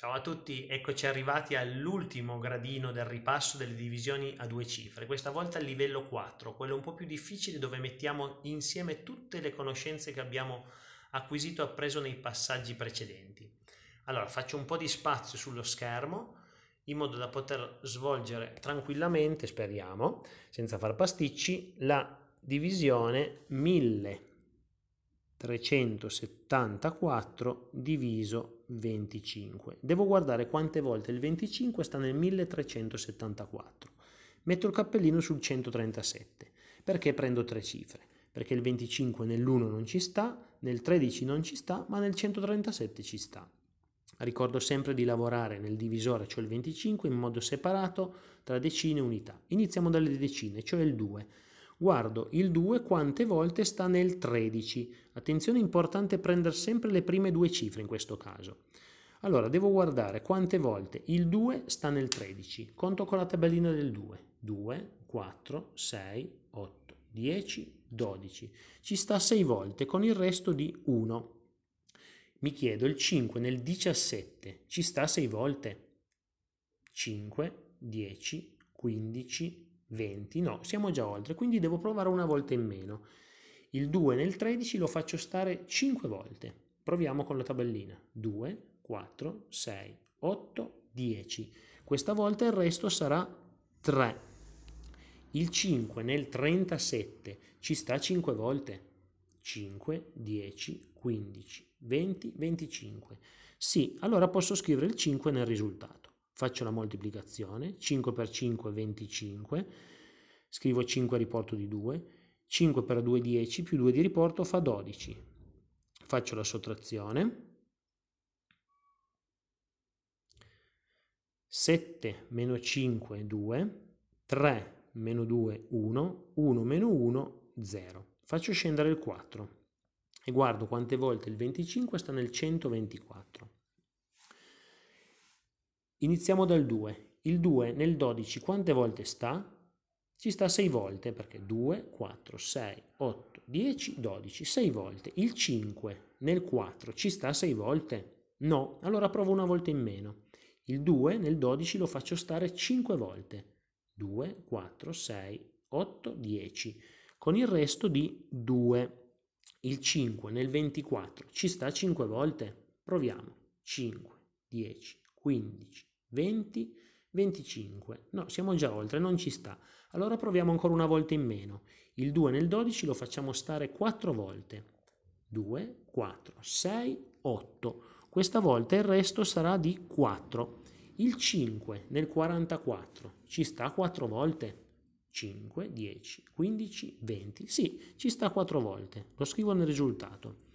Ciao a tutti, eccoci arrivati all'ultimo gradino del ripasso delle divisioni a due cifre, questa volta al livello 4, quello un po' più difficile dove mettiamo insieme tutte le conoscenze che abbiamo acquisito e appreso nei passaggi precedenti. Allora faccio un po' di spazio sullo schermo in modo da poter svolgere tranquillamente, speriamo, senza far pasticci, la divisione 1000 374 diviso 25. Devo guardare quante volte il 25 sta nel 1374. Metto il cappellino sul 137. Perché prendo tre cifre? Perché il 25 nell'1 non ci sta, nel 13 non ci sta, ma nel 137 ci sta. Ricordo sempre di lavorare nel divisore, cioè il 25, in modo separato tra decine e unità. Iniziamo dalle decine, cioè il 2. Guardo il 2 quante volte sta nel 13. Attenzione, è importante prendere sempre le prime due cifre in questo caso. Allora, devo guardare quante volte il 2 sta nel 13. Conto con la tabellina del 2. 2, 4, 6, 8, 10, 12. Ci sta 6 volte con il resto di 1. Mi chiedo, il 5 nel 17 ci sta 6 volte? 5, 10, 15, 20, no, siamo già oltre, quindi devo provare una volta in meno. Il 2 nel 13 lo faccio stare 5 volte. Proviamo con la tabellina. 2, 4, 6, 8, 10. Questa volta il resto sarà 3. Il 5 nel 37 ci sta 5 volte. 5, 10, 15, 20, 25. Sì, allora posso scrivere il 5 nel risultato faccio la moltiplicazione, 5 per 5 è 25, scrivo 5 a riporto di 2, 5 per 2 è 10, più 2 di riporto fa 12. Faccio la sottrazione, 7 meno 5 è 2, 3 meno 2 è 1, 1 meno 1 è 0. Faccio scendere il 4 e guardo quante volte il 25 sta nel 124. Iniziamo dal 2. Il 2 nel 12 quante volte sta? Ci sta 6 volte perché 2, 4, 6, 8, 10, 12, 6 volte. Il 5 nel 4 ci sta 6 volte? No, allora provo una volta in meno. Il 2 nel 12 lo faccio stare 5 volte. 2, 4, 6, 8, 10. Con il resto di 2. Il 5 nel 24 ci sta 5 volte? Proviamo. 5, 10, 15, 20, 25. No, siamo già oltre, non ci sta. Allora proviamo ancora una volta in meno. Il 2 nel 12 lo facciamo stare 4 volte. 2, 4, 6, 8. Questa volta il resto sarà di 4. Il 5 nel 44 ci sta 4 volte. 5, 10, 15, 20. Sì, ci sta 4 volte. Lo scrivo nel risultato.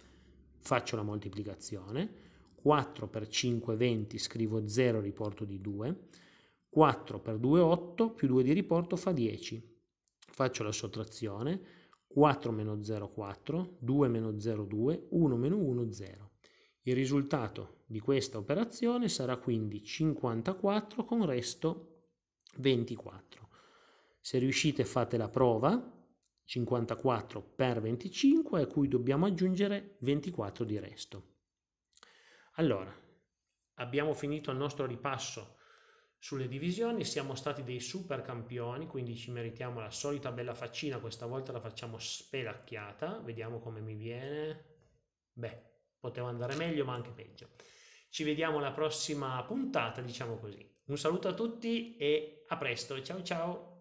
Faccio la moltiplicazione 4 per 5 20, scrivo 0, riporto di 2, 4 per 2 8, più 2 di riporto fa 10, faccio la sottrazione, 4 meno 0 4, 2 meno 0 2, 1 meno 1 0. Il risultato di questa operazione sarà quindi 54 con resto 24. Se riuscite fate la prova, 54 per 25 a cui dobbiamo aggiungere 24 di resto. Allora, abbiamo finito il nostro ripasso sulle divisioni, siamo stati dei super campioni, quindi ci meritiamo la solita bella faccina, questa volta la facciamo spelacchiata, vediamo come mi viene. Beh, poteva andare meglio, ma anche peggio. Ci vediamo alla prossima puntata, diciamo così. Un saluto a tutti e a presto, ciao ciao!